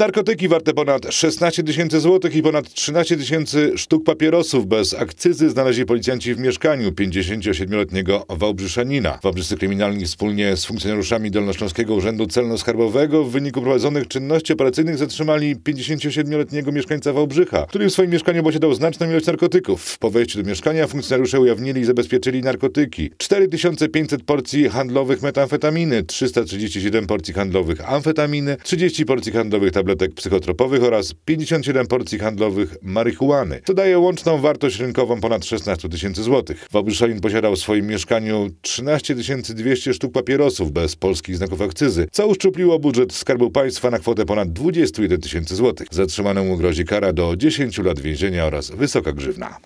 Narkotyki warte ponad 16 tysięcy złotych i ponad 13 tysięcy sztuk papierosów bez akcyzy znaleźli policjanci w mieszkaniu 57-letniego Wałbrzyszanina. Wałbrzyscy kryminalni wspólnie z funkcjonariuszami Dolnośląskiego Urzędu Celno-Skarbowego w wyniku prowadzonych czynności operacyjnych zatrzymali 57-letniego mieszkańca Wałbrzycha, który w swoim mieszkaniu posiadał znaczną ilość narkotyków. Po wejściu do mieszkania funkcjonariusze ujawnili i zabezpieczyli narkotyki. 4500 porcji handlowych metamfetaminy, 337 porcji handlowych amfetaminy, 30 porcji handlowych tabletek tabletek psychotropowych oraz 57 porcji handlowych marihuany, co daje łączną wartość rynkową ponad 16 tysięcy złotych. Wabuszalin posiadał w swoim mieszkaniu 13 200 sztuk papierosów bez polskich znaków akcyzy, co uszczupliło budżet Skarbu Państwa na kwotę ponad 21 tysięcy złotych. Zatrzymanemu grozi kara do 10 lat więzienia oraz wysoka grzywna.